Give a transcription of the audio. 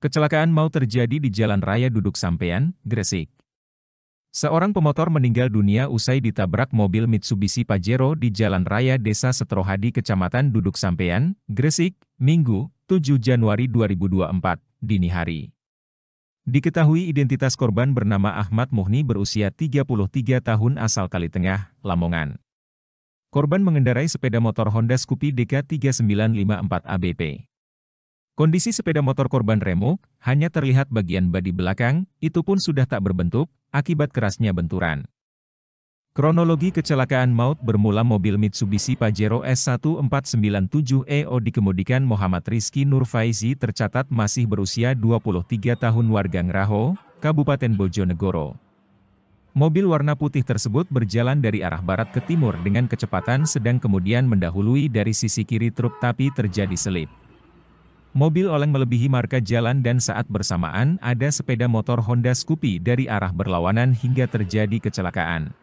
Kecelakaan mau terjadi di Jalan Raya Duduk Sampean, Gresik. Seorang pemotor meninggal dunia usai ditabrak mobil Mitsubishi Pajero di Jalan Raya Desa Setrohadi, Kecamatan Duduk Sampean, Gresik, Minggu, 7 Januari 2024, dini hari. Diketahui identitas korban bernama Ahmad Muhni berusia 33 tahun asal Kalitengah, Lamongan. Korban mengendarai sepeda motor Honda Scoopy DK3954 ABP. Kondisi sepeda motor korban Remo, hanya terlihat bagian bodi belakang, itu pun sudah tak berbentuk, akibat kerasnya benturan. Kronologi kecelakaan maut bermula mobil Mitsubishi Pajero S1497EO e dikemudikan Muhammad Rizki Nurfaizi tercatat masih berusia 23 tahun warga Ngeraho, Kabupaten Bojonegoro. Mobil warna putih tersebut berjalan dari arah barat ke timur dengan kecepatan sedang kemudian mendahului dari sisi kiri truk tapi terjadi selip. Mobil oleng melebihi marka jalan dan saat bersamaan ada sepeda motor Honda Scoopy dari arah berlawanan hingga terjadi kecelakaan.